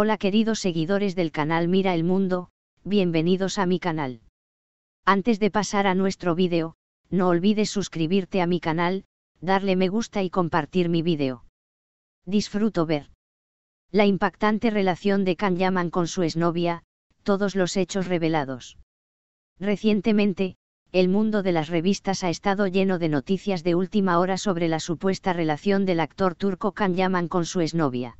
Hola queridos seguidores del canal Mira el Mundo, bienvenidos a mi canal. Antes de pasar a nuestro vídeo, no olvides suscribirte a mi canal, darle me gusta y compartir mi vídeo. Disfruto ver. La impactante relación de Can Yaman con su exnovia, todos los hechos revelados. Recientemente, el mundo de las revistas ha estado lleno de noticias de última hora sobre la supuesta relación del actor turco Kan Yaman con su exnovia.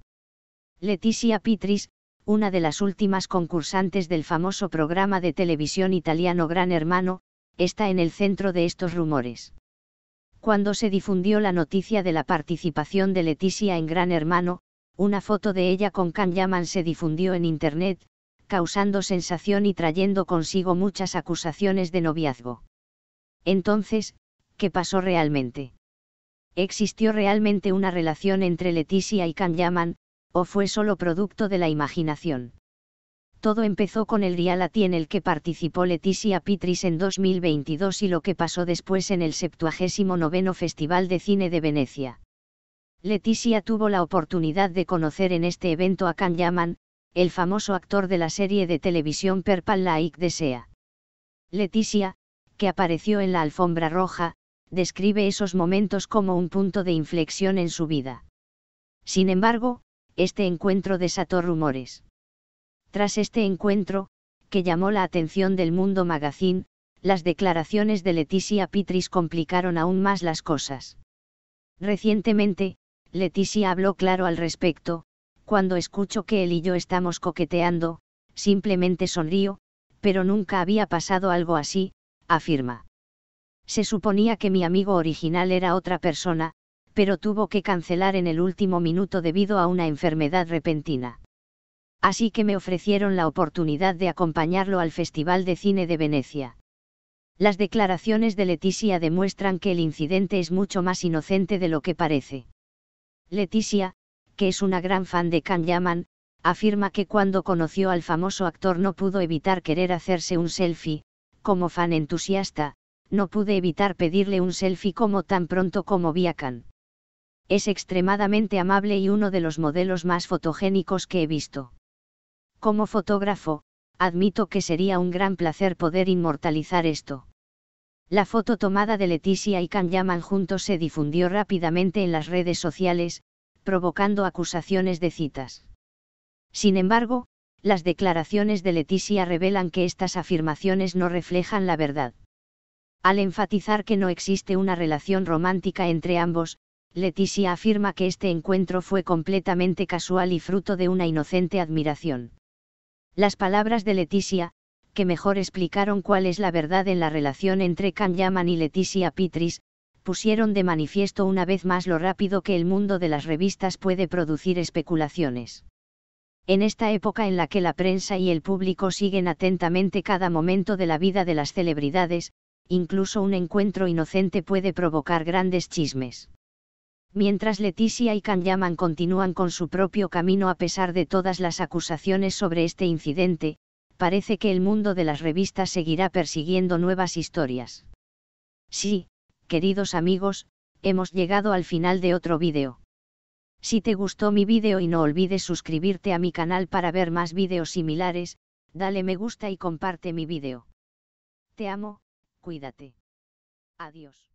Leticia Pitris, una de las últimas concursantes del famoso programa de televisión italiano Gran Hermano, está en el centro de estos rumores. Cuando se difundió la noticia de la participación de Leticia en Gran Hermano, una foto de ella con Can Yaman se difundió en Internet, causando sensación y trayendo consigo muchas acusaciones de noviazgo. Entonces, ¿qué pasó realmente? ¿Existió realmente una relación entre Leticia y Can Yaman, fue solo producto de la imaginación. Todo empezó con el reality en el que participó Leticia Pitris en 2022 y lo que pasó después en el 79 Festival de Cine de Venecia. Leticia tuvo la oportunidad de conocer en este evento a Khan Yaman, el famoso actor de la serie de televisión Purple Laik Desea. Leticia, que apareció en la alfombra roja, describe esos momentos como un punto de inflexión en su vida. Sin embargo, este encuentro desató rumores. Tras este encuentro, que llamó la atención del Mundo Magazine, las declaraciones de Leticia Pitris complicaron aún más las cosas. Recientemente, Leticia habló claro al respecto, cuando escucho que él y yo estamos coqueteando, simplemente sonrío, pero nunca había pasado algo así, afirma. Se suponía que mi amigo original era otra persona, pero tuvo que cancelar en el último minuto debido a una enfermedad repentina. Así que me ofrecieron la oportunidad de acompañarlo al Festival de Cine de Venecia. Las declaraciones de Leticia demuestran que el incidente es mucho más inocente de lo que parece. Leticia, que es una gran fan de Can Yaman, afirma que cuando conoció al famoso actor no pudo evitar querer hacerse un selfie, como fan entusiasta, no pude evitar pedirle un selfie como tan pronto como vi a Can es extremadamente amable y uno de los modelos más fotogénicos que he visto. Como fotógrafo, admito que sería un gran placer poder inmortalizar esto. La foto tomada de Leticia y Yaman juntos se difundió rápidamente en las redes sociales, provocando acusaciones de citas. Sin embargo, las declaraciones de Leticia revelan que estas afirmaciones no reflejan la verdad. Al enfatizar que no existe una relación romántica entre ambos, Leticia afirma que este encuentro fue completamente casual y fruto de una inocente admiración. Las palabras de Leticia, que mejor explicaron cuál es la verdad en la relación entre Can Yaman y Leticia Pitris, pusieron de manifiesto una vez más lo rápido que el mundo de las revistas puede producir especulaciones. En esta época en la que la prensa y el público siguen atentamente cada momento de la vida de las celebridades, incluso un encuentro inocente puede provocar grandes chismes. Mientras Leticia y Kanyaman continúan con su propio camino a pesar de todas las acusaciones sobre este incidente, parece que el mundo de las revistas seguirá persiguiendo nuevas historias. Sí, queridos amigos, hemos llegado al final de otro vídeo. Si te gustó mi vídeo y no olvides suscribirte a mi canal para ver más vídeos similares, dale me gusta y comparte mi vídeo. Te amo, cuídate. Adiós.